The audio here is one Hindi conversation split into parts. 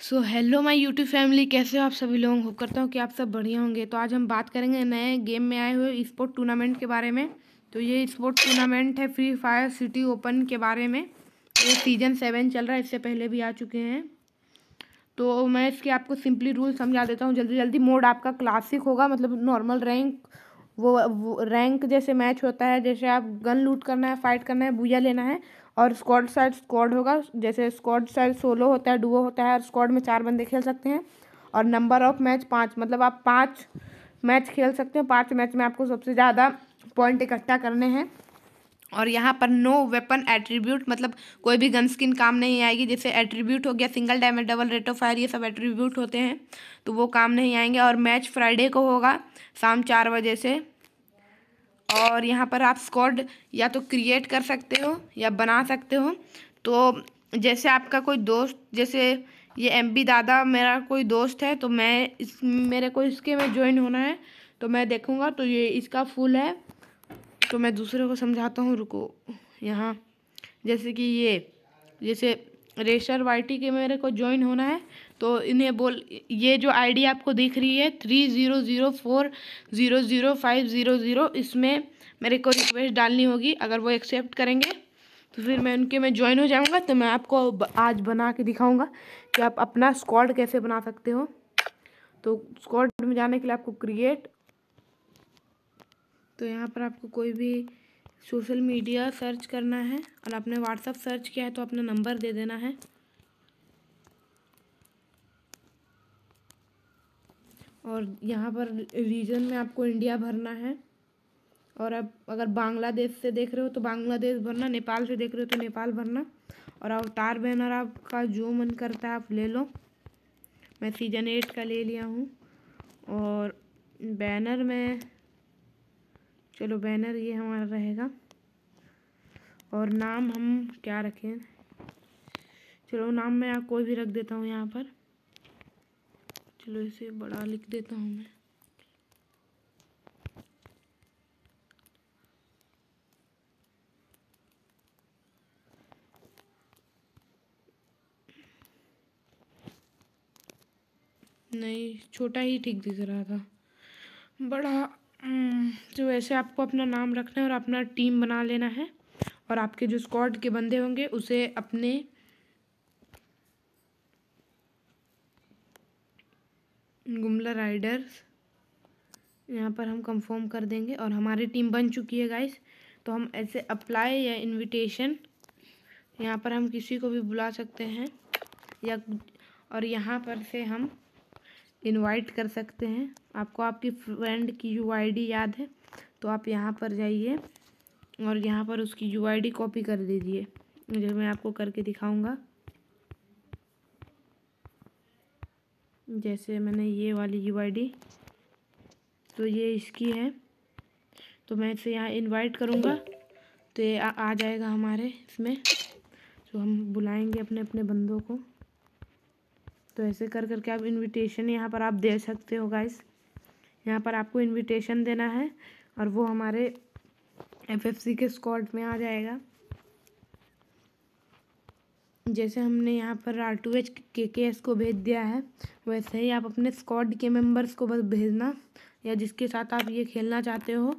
so hello my YouTube family कैसे हो आप सभी लोग होप करता हूँ कि आप सब बढ़िया होंगे तो आज हम बात करेंगे नए गेम में आए हुए स्पोर्ट टूर्नामेंट के बारे में तो ये स्पोर्ट टूर्नामेंट है फ्री फायर सिटी ओपन के बारे में ये सीजन सेवन चल रहा है इससे पहले भी आ चुके हैं तो मैं इसके आपको सिंपली रूल समझा देता हूँ जल्दी जल्दी मोड आपका क्लासिक होगा मतलब नॉर्मल रैंक वो, वो रैंक जैसे मैच होता है जैसे आप गन लूट करना है फाइट करना है भूया लेना है और स्क्वाड साइड स्क्वाड होगा जैसे स्क्वाड साइड सोलो होता है डुओ होता है और स्क्वाड में चार बंदे खेल सकते हैं और नंबर ऑफ मैच पाँच मतलब आप पाँच मैच खेल सकते हो पाँच मैच में आपको सबसे ज़्यादा पॉइंट इकट्ठा करने हैं और यहाँ पर नो वेपन एट्रीब्यूट मतलब कोई भी गन स्किन काम नहीं आएगी जैसे एट्रीब्यूट हो गया single damage double rate of fire ये सब एट्रीब्यूट होते हैं तो वो काम नहीं आएंगे और मैच फ्राइडे को होगा शाम चार बजे से और यहाँ पर आप स्कॉड या तो क्रिएट कर सकते हो या बना सकते हो तो जैसे आपका कोई दोस्त जैसे ये एम बी दादा मेरा कोई दोस्त है तो मैं इस मेरे को इसके में ज्वाइन होना है तो मैं देखूँगा तो ये इसका फुल है तो मैं दूसरे को समझाता हूँ रुको यहाँ जैसे कि ये जैसे रेशर वाई के मेरे को ज्वाइन होना है तो इन्हें बोल ये जो आईडी आपको दिख रही है three zero zero four zero zero five zero zero इसमें मेरे को रिक्वेस्ट डालनी होगी अगर वो एक्सेप्ट करेंगे तो फिर मैं उनके में ज्वाइन हो जाऊँगा तो मैं आपको आज बना के दिखाऊँगा कि आप अपना स्क्वाड कैसे बना सकते हो तो स्क्वाड में जाने के लिए आपको क्रिएट तो यहाँ पर आपको कोई भी सोशल मीडिया सर्च करना है और आपने व्हाट्सअप सर्च किया है तो अपना नंबर दे देना है और यहाँ पर रीजन में आपको इंडिया भरना है और अब अगर बांग्लादेश से देख रहे हो तो बांग्लादेश भरना नेपाल से देख रहे हो तो नेपाल भरना और अवतार बैनर आपका जो मन करता है आप ले लो मैं सीजन एट का ले लिया हूँ और बैनर में चलो बैनर ये हमारा रहेगा और नाम हम क्या रखें चलो नाम मैं यहाँ कोई भी रख देता हूँ यहाँ पर चलो इसे बड़ा लिख देता हूँ मैं नहीं छोटा ही ठीक दिख रहा था बड़ा जो हम्म, तो ऐसे आपको अपना नाम रखना है और अपना टीम बना लेना है और आपके जो स्क्वाड के बंदे होंगे उसे अपने गुमला राइडर्स यहाँ पर हम कंफर्म कर देंगे और हमारी टीम बन चुकी है गाइस तो हम ऐसे अप्लाई या इनविटेशन यहाँ पर हम किसी को भी बुला सकते हैं या और यहाँ पर से हम इनवाइट कर सकते हैं आपको आपकी फ्रेंड की यू याद है तो आप यहाँ पर जाइए और यहाँ पर उसकी यू आई डी कॉपी कर दीजिए जो मैं आपको करके दिखाऊंगा जैसे मैंने ये वाली यू आई डी तो ये इसकी है तो मैं इसे यहाँ इनवाइट करूँगा तो ये आ, आ जाएगा हमारे इसमें तो हम बुलाएंगे अपने अपने बंदों को तो ऐसे कर करके आप इनविटेशन यहाँ पर आप दे सकते हो गाइस यहाँ पर आपको इनविटेशन देना है और वो हमारे एफएफसी के स्क्वाड में आ जाएगा जैसे हमने यहाँ पर आर टू एच के के एस को भेज दिया है वैसे ही आप अपने स्क्वाड के मेंबर्स को बस भेजना या जिसके साथ आप ये खेलना चाहते हो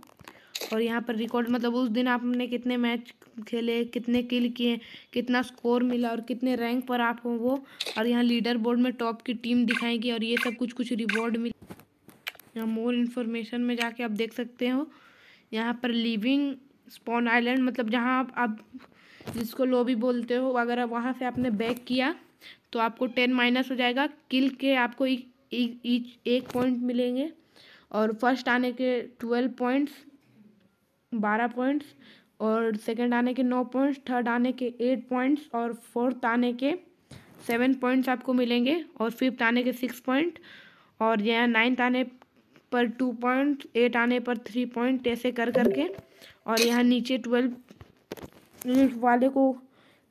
और यहाँ पर रिकॉर्ड मतलब उस दिन आपने कितने मैच खेले कितने किल किए कितना स्कोर मिला और कितने रैंक पर आप हो वो और यहाँ लीडर बोर्ड में टॉप की टीम दिखाएगी और ये सब कुछ कुछ रिवॉर्ड मिल यहाँ मोर इन्फॉर्मेशन में जाके आप देख सकते हो यहाँ पर लिविंग स्पॉन आइलैंड मतलब जहाँ आप, आप जिसको लोबी बोलते हो अगर आप वहाँ से आपने बैक किया तो आपको टेन माइनस हो जाएगा किल के आपको ईच एक पॉइंट मिलेंगे और फर्स्ट आने के ट्वेल्व पॉइंट्स बारह पॉइंट्स और सेकंड आने के नौ पॉइंट्स थर्ड आने के एट पॉइंट्स और फोर्थ आने के सेवन पॉइंट्स आपको मिलेंगे और फिफ्थ आने के सिक्स पॉइंट और यहाँ नाइन्थ आने पर टू पॉइंट एट आने पर थ्री पॉइंट ऐसे कर करके और यहाँ नीचे ट्वेल्व यूनिट वाले को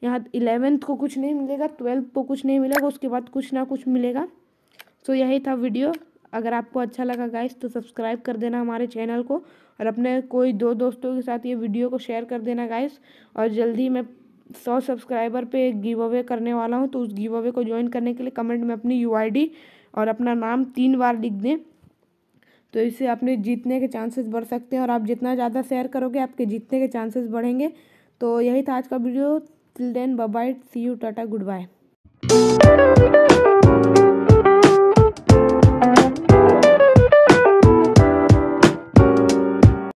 यहाँ इलेवेंथ को कुछ नहीं मिलेगा ट्वेल्थ को कुछ नहीं मिलेगा उसके बाद कुछ ना कुछ मिलेगा सो यही था वीडियो अगर आपको अच्छा लगा गाइस तो सब्सक्राइब कर देना हमारे चैनल को और अपने कोई दो दोस्तों के साथ ये वीडियो को शेयर कर देना गाइस और जल्दी मैं सौ सब्सक्राइबर पे एक गिव अवे करने वाला हूँ तो उस गिव अवे को ज्वाइन करने के लिए कमेंट में अपनी यू और अपना नाम तीन बार लिख दें तो इससे अपने जीतने के चांसेस बढ़ सकते हैं और आप जितना ज़्यादा शेयर करोगे आपके जीतने के चांसेस बढ़ेंगे तो यही था आज का video till then bye see you टाटा गुड बाय